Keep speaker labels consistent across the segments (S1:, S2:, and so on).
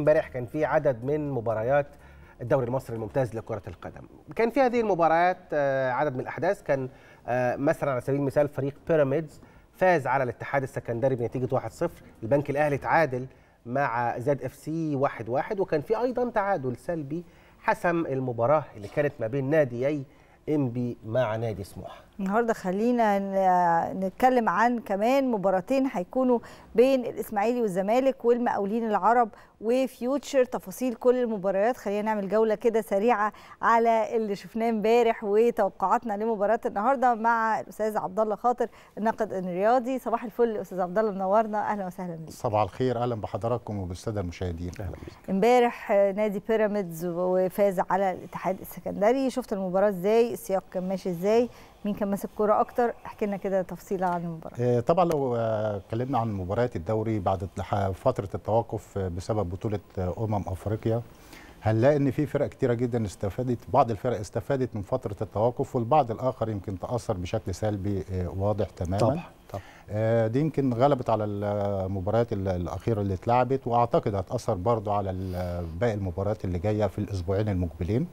S1: امبارح كان في عدد من مباريات الدوري المصري الممتاز لكرة القدم كان في هذه المباريات آه، عدد من الأحداث كان آه، مثلا على سبيل المثال فريق بيراميدز فاز على الاتحاد السكندري بنتيجة 1-0 البنك الأهلي تعادل مع زد اف سي 1-1 وكان في أيضا تعادل سلبي حسم المباراة اللي كانت ما بين ناديي امبي مع نادي سموحه
S2: النهارده خلينا نتكلم عن كمان مباراتين هيكونوا بين الاسماعيلي والزمالك والمقاولين العرب وفيوتشر تفاصيل كل المباريات خلينا نعمل جوله كده سريعه على اللي شفناه امبارح وتوقعاتنا لمباراه النهارده مع الاستاذ عبد الله خاطر الناقد الرياضي صباح الفل استاذ عبد الله منورنا اهلا وسهلا بيك
S3: صباح الخير اهلا بحضراتكم وبالساده المشاهدين اهلا
S2: امبارح نادي بيراميدز وفاز على الاتحاد السكندري شفت المباراه ازاي السياق كان ماشي ازاي مين كان ماسك كوره اكتر احكي لنا كده تفصيله عن المباراه
S3: آه، طبعا لو آه، اتكلمنا عن مباريات الدوري بعد فتره التوقف آه، بسبب بطوله امم افريقيا هنلاقي ان في فرق كتيره جدا استفادت بعض الفرق استفادت من فتره التوقف والبعض الاخر يمكن تاثر بشكل سلبي آه، واضح تماما طبعا طبعا آه، دي يمكن غلبت على المباريات الاخيره اللي اتلعبت واعتقد هتاثر برضو على باقي المباريات اللي جايه في الاسبوعين المقبلين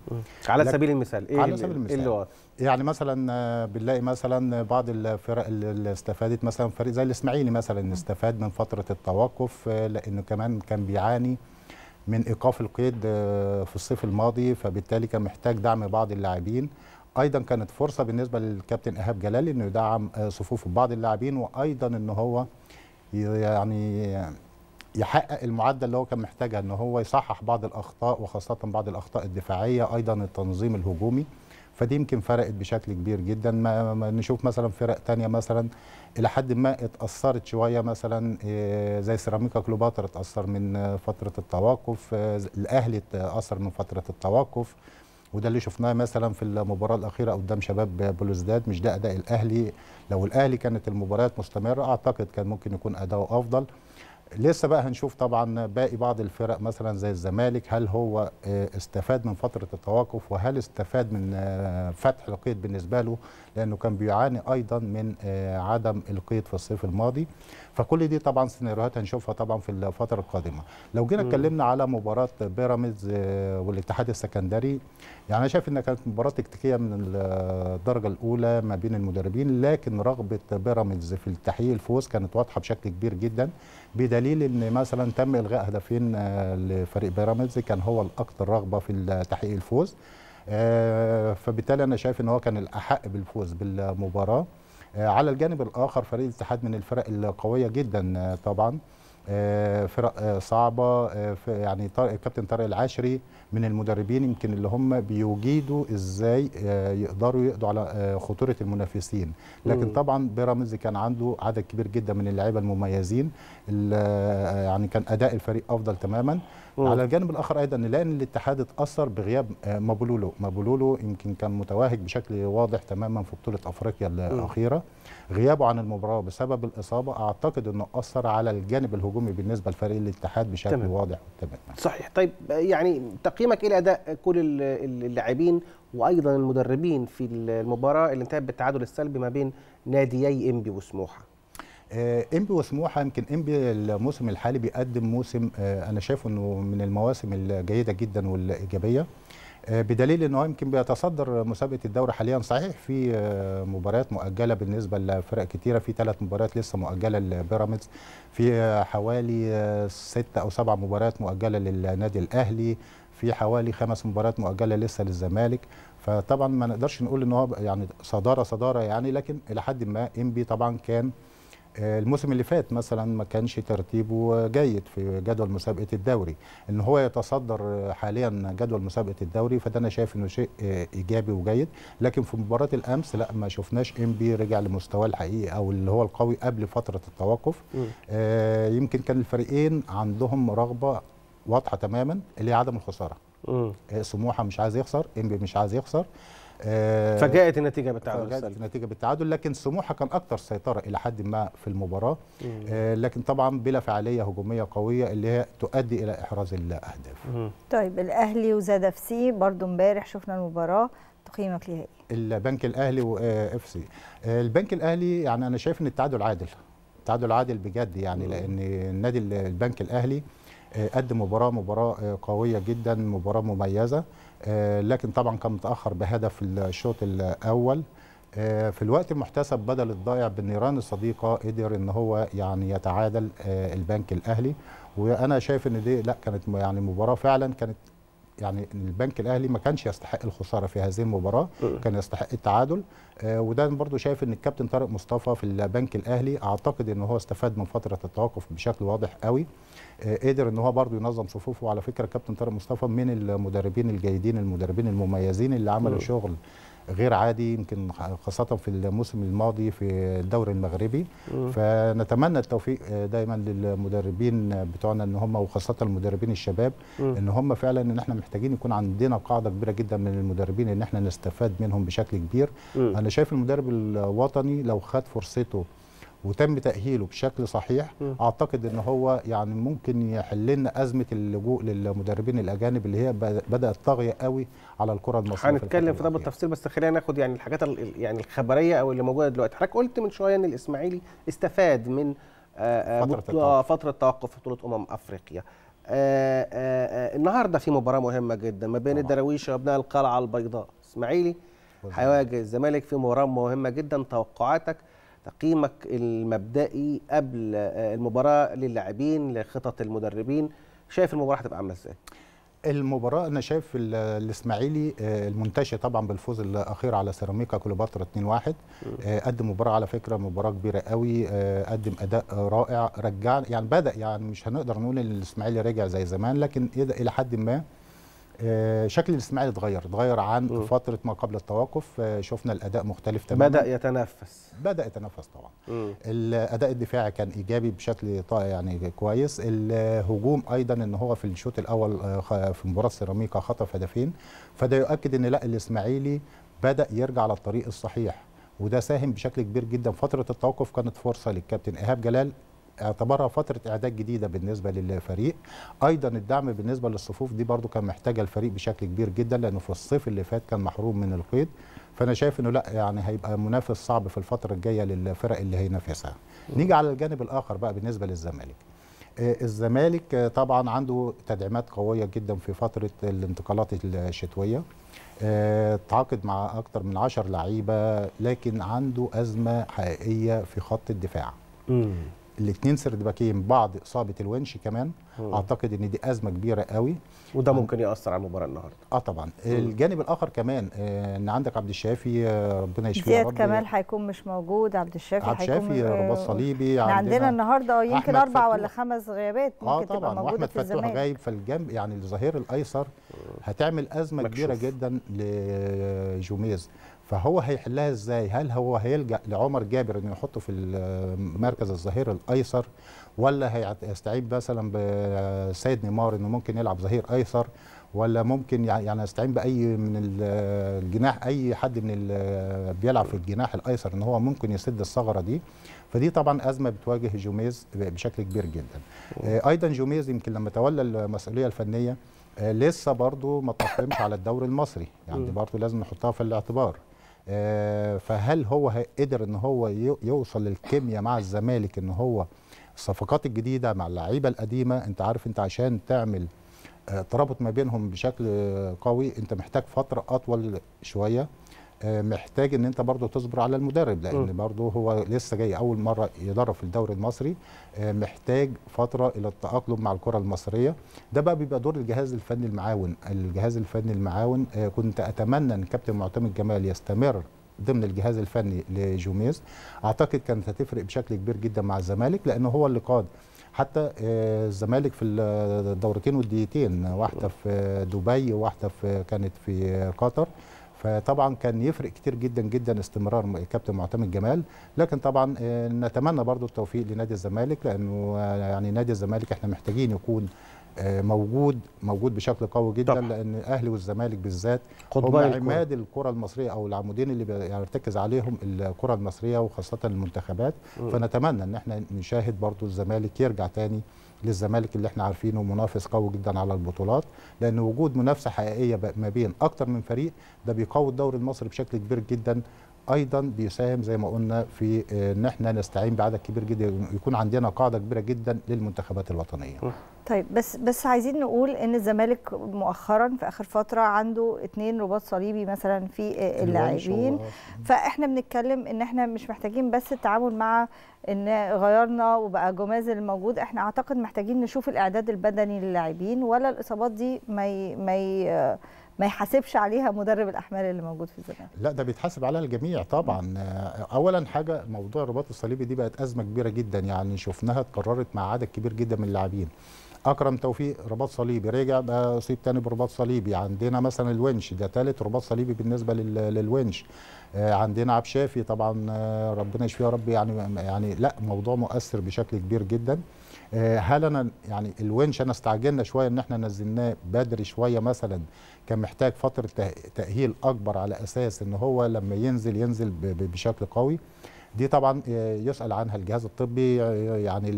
S3: على سبيل المثال ايه على سبيل إيه المثال اللي يعني مثلا آه، بنلاقي مثلا بعض الفرق اللي استفادت مثلا فريق زي الاسماعيلي مثلا استفاد من فتره التوقف لانه كمان كان بيعاني من ايقاف القيد آه، في الصيف الماضي فبالتالي كان محتاج دعم بعض اللاعبين ايضا كانت فرصه بالنسبه للكابتن ايهاب جلال انه يدعم آه، صفوف بعض اللاعبين وايضا ان هو يعني يحقق المعدل اللي هو كان محتاجها ان هو يصحح بعض الاخطاء وخاصه بعض الاخطاء الدفاعيه ايضا التنظيم الهجومي فدي يمكن فرقت بشكل كبير جدا ما نشوف مثلا فرق تانية مثلا الى حد ما اتاثرت شويه مثلا آه، زي سيراميكا كليوباترا اتاثر من فتره التوقف آه، الاهلي اتاثر من فتره التوقف وده اللي شفناه مثلا في المباراه الاخيره قدام شباب بلوزداد مش ده اداء الاهلي لو الاهلي كانت المباريات مستمره اعتقد كان ممكن يكون اداؤه افضل لسه بقى هنشوف طبعا باقي بعض الفرق مثلا زي الزمالك هل هو آه، استفاد من فتره التوقف وهل استفاد من آه، فتح القيد بالنسبه له لانه كان بيعاني ايضا من آه، عدم القيد في الصيف الماضي فكل دي طبعا سيناريوهات هنشوفها طبعا في الفتره القادمه لو جينا اتكلمنا على مباراه بيراميدز آه، والاتحاد السكندري يعني انا شايف انها كانت مباراه تكتيكيه من الدرجه الاولى ما بين المدربين لكن رغبه بيراميدز في تحقيق الفوز كانت واضحه بشكل كبير جدا بدليل ان مثلا تم الغاء هدفين آه، لفريق بيراميدز كان هو الاكثر رغبه في تحقيق الفوز آه، فبالتالي انا شايف ان هو كان الاحق بالفوز بالمباراه آه، على الجانب الاخر فريق الاتحاد من الفرق القويه جدا آه، طبعا فرق صعبه يعني الكابتن طارق العاشري من المدربين يمكن اللي هم بيجيدوا ازاي يقدروا يقضوا على خطوره المنافسين لكن طبعا بيراميدز كان عنده عدد كبير جدا من اللعيبه المميزين يعني كان اداء الفريق افضل تماما على الجانب الاخر ايضا نلاقي ان الاتحاد اتاثر بغياب آه، مابولولو مابولولو يمكن كان متوهج بشكل واضح تماما في بطوله افريقيا الاخيره غيابه عن المباراه بسبب الاصابه اعتقد انه اثر على الجانب الهجومي بالنسبه لفريق الاتحاد بشكل تمام. واضح تماما
S1: صحيح طيب يعني تقييمك الى اداء كل اللاعبين وايضا المدربين في المباراه اللي انتهت بالتعادل السلبي ما بين ناديي انبي وسموحه
S3: آه، انبي وسموحه يمكن انبي الموسم الحالي بيقدم موسم آه، انا شايفه انه من المواسم الجيده جدا والايجابيه آه، بدليل ان هو يمكن بيتصدر مسابقه الدوري حاليا صحيح في مباريات مؤجله بالنسبه لفرق كتيره في ثلاث مباريات لسه مؤجله لبيراميدز في حوالي ست او سبع مباريات مؤجله للنادي الاهلي في حوالي خمس مباريات مؤجله لسه للزمالك فطبعا ما نقدرش نقول ان هو يعني صداره صداره يعني لكن الى حد ما انبي طبعا كان الموسم اللي فات مثلا ما كانش ترتيبه جيد في جدول مسابقه الدوري ان هو يتصدر حاليا جدول مسابقه الدوري فده انا شايف انه شيء ايجابي وجيد لكن في مباراه الامس لا ما شفناش ام بي رجع لمستواه الحقيقي او اللي هو القوي قبل فتره التوقف آه يمكن كان الفريقين عندهم رغبه واضحه تماما اللي هي عدم الخساره آه، سموحه مش عايز يخسر ام بي مش عايز يخسر آه، فجاءت النتيجه بالتعادل فجاءت النتيجه بالتعادل لكن سموحه كان اكثر سيطره الى حد ما في المباراه آه، لكن طبعا بلا فعاليه هجوميه قويه اللي هي تؤدي الى احراز الاهداف
S2: طيب الاهلي وزاد اف سي برضه امبارح شفنا المباراه تقييمك ليها ايه
S3: البنك الاهلي واف آه، سي البنك الاهلي يعني انا شايف ان التعادل عادل التعادل عادل بجد يعني لان النادي البنك الاهلي قدم مباراه مباراه قويه جدا مباراه مميزه آه، لكن طبعا كان متاخر بهدف الشوط الاول آه، في الوقت المحتسب بدل الضائع بالنيران الصديقه قدر ان هو يعني يتعادل آه، البنك الاهلي وانا شايف ان دي لا كانت يعني مباراه فعلا كانت يعني البنك الاهلي ما كانش يستحق الخساره في هذه المباراه كان يستحق التعادل آه، وده برضو شايف ان الكابتن طارق مصطفى في البنك الاهلي اعتقد ان هو استفاد من فتره التوقف بشكل واضح قوي آه، قدر ان هو برضو ينظم صفوفه وعلى فكره كابتن طارق مصطفى من المدربين الجيدين المدربين المميزين اللي عملوا شغل غير عادي يمكن خاصة في الموسم الماضي في الدوري المغربي م. فنتمنى التوفيق آه، دايما للمدربين بتوعنا ان هم وخاصة المدربين الشباب م. ان هم فعلا ان احنا محتاجين يكون عندنا قاعدة كبيرة جدا من المدربين ان احنا نستفاد منهم بشكل كبير م. انا شايف المدرب الوطني لو خد فرصته وتم تاهيله بشكل صحيح م. اعتقد ان هو يعني ممكن يحل لنا ازمه اللجوء للمدربين الاجانب اللي هي بدات طاغيه قوي على الكره المصريه هنتكلم في
S1: ده بالتفصيل بس خلينا ناخد يعني الحاجات يعني الخبريه او اللي موجوده دلوقتي حضرتك قلت من شويه ان الاسماعيلي استفاد من آه، آه، فتره فتره توقف بطوله امم افريقيا آآ آه، آآ النهارده في مباراه مهمه جدا ما بين الدراويش وابناء القلعه البيضاء اسماعيلي هيواجه الزمالك في مباراه مهمه جدا توقعاتك تقييمك المبدئي قبل آه، المباراه للاعبين لخطط المدربين شايف المباراه هتبقى عامله ازاي
S3: المباراة أنا شايف الإسماعيلي آه، المنتشي طبعا بالفوز الأخير على سيراميكا كليوباترا 2-1 آه، قدم مباراة على فكرة مباراة كبيرة قوي قدم أداء رائع رجع يعني بدأ يعني مش هنقدر نقول إن الإسماعيلي رجع زي زمان لكن إلى حد ما آه، شكل الاسماعيلي اتغير اتغير عن م. فتره ما قبل التوقف آه، شفنا الاداء مختلف تماما بدا
S1: يتنفس بدا يتنفس طبعا م.
S3: الاداء الدفاعي كان ايجابي بشكل يعني كويس الهجوم ايضا ان هو في الشوط الاول آه، في مباراه سيراميكا خطف هدفين فده يؤكد ان لا الاسماعيلي بدا يرجع على الطريق الصحيح وده ساهم بشكل كبير جدا فتره التوقف كانت فرصه للكابتن ايهاب جلال اعتبرها فتره اعداد جديده بالنسبه للفريق ايضا الدعم بالنسبه للصفوف دي برضو كان محتاجه الفريق بشكل كبير جدا لانه في الصيف اللي فات كان محروم من القيد فانا شايف انه لا يعني هيبقى منافس صعب في الفتره الجايه للفرق اللي هينافسها نيجي على الجانب الاخر بقى بالنسبه للزمالك آه، الزمالك آه، طبعا عنده تدعيمات قويه جدا في فتره الانتقالات الشتويه آه، تعاقد مع اكثر من 10 لعيبه لكن عنده ازمه حقيقيه في خط الدفاع الاثنين سردباكين بعض اصابه الونش كمان مم. اعتقد ان دي ازمه كبيره قوي وده ممكن ياثر على المباراه النهارده اه طبعا مم. الجانب الاخر كمان آه، ان عندك عبد الشافي آه، ربنا يشفيه زياد كمال
S2: هيكون مش موجود عبد الشافي عبد الشافي رباط
S3: صليبي عندنا, عندنا النهارده آه، يمكن اربع ولا
S2: خمس غيابات ممكن آه طبعا. تبقى موجوده واحمد في الزمالك فتوح غايب
S3: فالجنب يعني الظهير الايسر هتعمل ازمه مكشوف. كبيره جدا لجوميز فهو هيحلها ازاي هل هو هيلجا لعمر جابر انه يحطه في المركز الظهير الايسر ولا هيستعين مثلا بسيد نيمار انه ممكن يلعب ظهير ايسر ولا ممكن يعني يستعين باي من الجناح اي حد من بيلعب في الجناح الايسر ان هو ممكن يسد الثغره دي فدي طبعا ازمه بتواجه جوميز بشكل كبير جدا آه، ايضا جوميز يمكن لما تولى المسؤوليه الفنيه آه، لسه برضه ما تقيمش على الدوري المصري يعني برضه لازم نحطها في الاعتبار آه، فهل هو قدر ان هو يوصل للكيمياء مع الزمالك ان هو الصفقات الجديده مع اللعيبه القديمه انت عارف انت عشان تعمل آه، ترابط ما بينهم بشكل قوي انت محتاج فتره اطول شويه محتاج ان انت برضه تصبر على المدرب لان برضه هو لسه جاي اول مره يدرب في الدوري المصري آه، محتاج فتره الى التاقلم مع الكره المصريه ده بقى بيبقى دور الجهاز الفني المعاون الجهاز الفني المعاون آه، كنت اتمنى ان كابتن معتمد جمال يستمر ضمن الجهاز الفني لجوميز اعتقد كانت هتفرق بشكل كبير جدا مع الزمالك لان هو اللي قاد حتى آه، الزمالك في الدورتين والديتين واحده في دبي وواحده في كانت في قطر فطبعا كان يفرق كتير جدا جدا استمرار الكابتن معتمد جمال لكن طبعا آه، نتمنى برضو التوفيق لنادي الزمالك لانه آه، يعني نادي الزمالك احنا محتاجين يكون آه، موجود موجود بشكل قوي جدا طبعا. لان الاهلي والزمالك بالذات هم عماد الكره المصريه او العمودين اللي بيرتكز عليهم الكره المصريه وخاصه المنتخبات م. فنتمنى ان احنا نشاهد برضو الزمالك يرجع تاني للزمالك اللي احنا عارفينه منافس قوي جدا على البطولات لان وجود منافسه حقيقيه ما بين اكتر من فريق ده بيقوي الدوري المصري بشكل كبير جدا ايضا بيساهم زي ما قلنا في آه، ان احنا نستعين بعدد كبير جدا يكون عندنا قاعده كبيره جدا للمنتخبات الوطنيه
S2: طيب بس بس عايزين نقول ان الزمالك مؤخرا في اخر فتره عنده اثنين رباط صليبي مثلا في آه، اللاعبين فاحنا بنتكلم ان احنا مش محتاجين بس التعامل مع ان غيرنا وبقى جماز الموجود احنا اعتقد محتاجين نشوف الاعداد البدني للاعبين ولا الاصابات دي ما ي... ما ي... آه، ما يحاسبش عليها مدرب الاحمال اللي موجود في الزمالك
S3: لا ده بيتحاسب عليها الجميع طبعا اولا حاجه موضوع الرباط الصليبي دي بقت ازمه كبيره جدا يعني شفناها اتكررت مع عدد كبير جدا من اللاعبين اكرم توفيق رباط صليبي رجع بقى اصيب تاني برباط صليبي عندنا مثلا الونش ده تالت رباط صليبي بالنسبه للونش آه، عندنا عبد شافي طبعا آه، ربنا يشفيه يا رب يعني يعني لا موضوع مؤثر بشكل كبير جدا آه، هل انا يعني الونش انا استعجلنا شويه ان احنا نزلناه بدري شويه مثلا كان محتاج فتره تاهيل اكبر على اساس ان هو لما ينزل ينزل بشكل قوي دي طبعا آه، يسال عنها الجهاز الطبي آه، يعني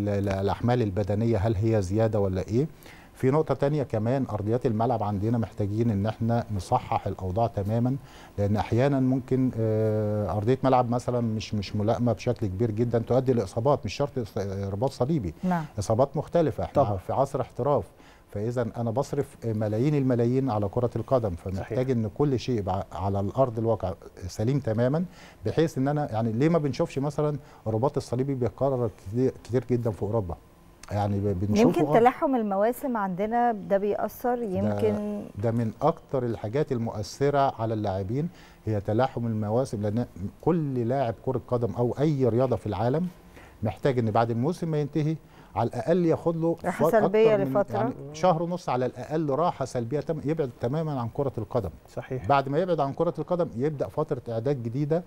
S3: الاحمال البدنيه هل هي زياده ولا ايه في نقطة تانية كمان أرضيات الملعب عندنا محتاجين إن احنا نصحح الأوضاع تماما لأن أحيانا ممكن آه، أرضية ملعب مثلا مش مش ملائمة بشكل كبير جدا تؤدي لإصابات مش شرط آه، رباط صليبي نعم. إصابات مختلفة احنا طبعا. في عصر احتراف فاذا انا بصرف ملايين الملايين على كره القدم فمحتاج صحيح. ان كل شيء على الارض الواقع سليم تماما بحيث ان انا يعني ليه ما بنشوفش مثلا الرباط الصليبي بيتكرر كتير جدا في اوروبا يعني بنشوفه يمكن آه. تلاحم
S2: المواسم عندنا ده بيأثر يمكن
S3: ده, ده من أكتر الحاجات المؤثرة على اللاعبين هي تلاحم المواسم لأن كل لاعب كرة قدم أو أي رياضة في العالم محتاج إن بعد الموسم ما ينتهي على الأقل ياخد له راحة سلبية لفترة يعني شهر ونص على الأقل راحة سلبية تم يبعد تماما عن كرة القدم صحيح بعد ما يبعد عن كرة القدم يبدأ فترة إعداد جديدة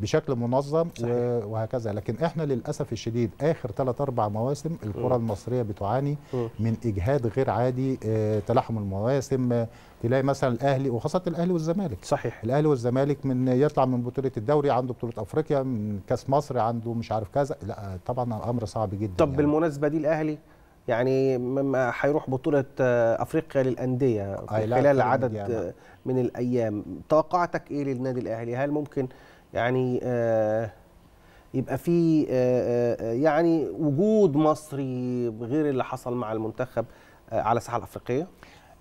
S3: بشكل منظم صحيح. وهكذا لكن احنا للاسف الشديد اخر 3 4 مواسم الكره المصريه بتعاني من اجهاد غير عادي آه، تلاحم المواسم تلاقي مثلا الاهلي وخاصه الاهلي والزمالك صحيح الاهلي والزمالك من يطلع من بطوله الدوري عنده بطوله افريقيا من كاس مصر عنده مش عارف كذا لا طبعا امر
S1: صعب جدا طب يعني. بالمناسبه دي الاهلي يعني هيروح بطولة آه، أفريقيا للأندية خلال عدد من الأيام توقعتك إيه للنادي الأهلي هل ممكن يعني آه، يبقى في آه، آه، يعني وجود مصري غير اللي حصل مع المنتخب على الساحه الافريقيه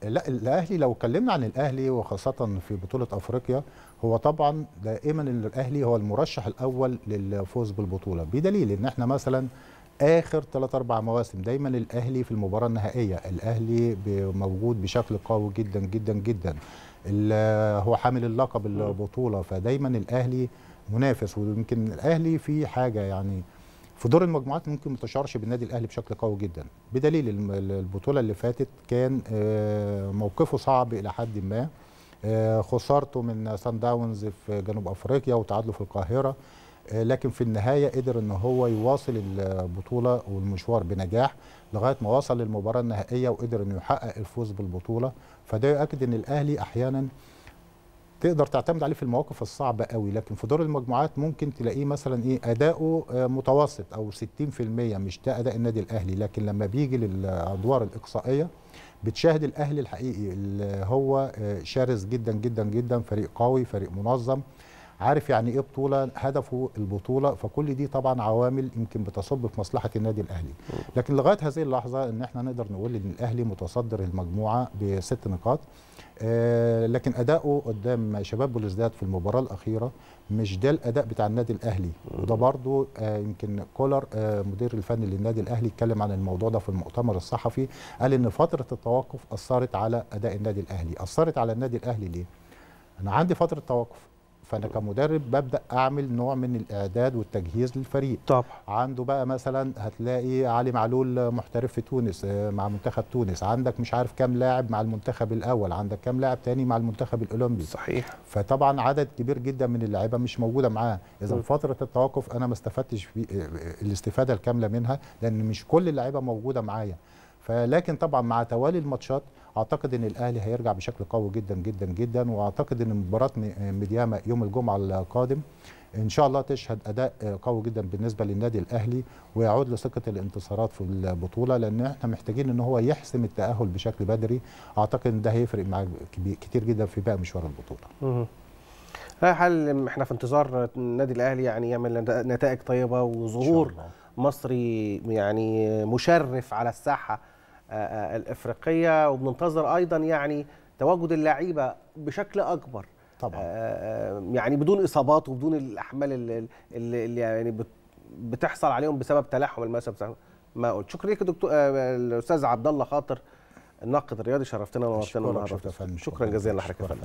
S3: لا الاهلي لو اتكلمنا عن الاهلي وخاصه في بطوله افريقيا هو طبعا دائما الاهلي هو المرشح الاول للفوز بالبطوله بدليل ان احنا مثلا اخر 3 4 مواسم دايما الاهلي في المباراه النهائيه الاهلي موجود بشكل قوي جدا جدا جدا اللي هو حامل اللقب البطوله فدايما الاهلي منافس ويمكن الاهلي في حاجه يعني في دور المجموعات ممكن ما تشعرش بالنادي الاهلي بشكل قوي جدا بدليل البطوله اللي فاتت كان آه، موقفه صعب الى حد ما آه، خسارته من سان داونز في جنوب افريقيا وتعادله في القاهره آه، لكن في النهايه قدر ان هو يواصل البطوله والمشوار بنجاح لغايه ما وصل للمباراه النهائيه وقدر انه يحقق الفوز بالبطوله فده يؤكد ان الاهلي احيانا تقدر تعتمد عليه في المواقف الصعبه قوي لكن في دور المجموعات ممكن تلاقيه مثلا ايه اداؤه آه، متوسط او 60% مش ده اداء النادي الاهلي لكن لما بيجي للادوار الاقصائيه بتشاهد الاهلي الحقيقي اللي هو آه، شرس جدا جدا جدا فريق قوي فريق منظم عارف يعني ايه بطوله هدفه البطوله فكل دي طبعا عوامل يمكن بتصب في مصلحه النادي الاهلي لكن لغايه هذه اللحظه ان احنا نقدر نقول ان الاهلي متصدر المجموعه بست نقاط آه لكن اداؤه قدام شباب بلوزداد في المباراه الاخيره مش ده الاداء بتاع النادي الاهلي وده برضو آه يمكن كولر آه مدير الفني للنادي الاهلي اتكلم عن الموضوع ده في المؤتمر الصحفي قال ان فتره التوقف اثرت على اداء النادي الاهلي اثرت على النادي الاهلي ليه انا عندي فتره توقف فانا كمدرب ببدا اعمل نوع من الاعداد والتجهيز للفريق طبعا عنده بقى مثلا هتلاقي علي معلول محترف في تونس آه، مع منتخب تونس عندك مش عارف كام لاعب مع المنتخب الاول عندك كام لاعب تاني مع المنتخب الاولمبي صحيح فطبعا عدد كبير جدا من اللعيبه مش موجوده معاه اذا فتره التوقف انا ما استفدتش آه، آه، الاستفاده الكامله منها لان مش كل اللعيبه موجوده معايا فلكن طبعا مع توالي الماتشات اعتقد ان الاهلي هيرجع بشكل قوي جدا جدا جدا واعتقد ان مباراه ميدياما يوم الجمعه القادم ان شاء الله تشهد اداء قوي جدا بالنسبه للنادي الاهلي ويعود لثقه الانتصارات في البطوله لان احنا محتاجين ان هو يحسم التاهل بشكل بدري اعتقد ان ده هيفرق معاه كتير جدا في باقي مشوار البطوله
S1: على حال احنا في انتظار النادي الاهلي يعني يعمل نتائج طيبه وظهور مصري يعني مشرف على الساحه الافريقيه وبننتظر ايضا يعني تواجد اللعيبه بشكل اكبر طبعا آه، آه، يعني بدون اصابات وبدون الاحمال اللي, اللي يعني بتحصل عليهم بسبب تلاحم الموسم ما قلت شكرا لك دكتور آه، الاستاذ عبد الله خاطر الناقد الرياضي شرفتنا ونورتنا النهارده شكرا جزيلا لحضرتك يا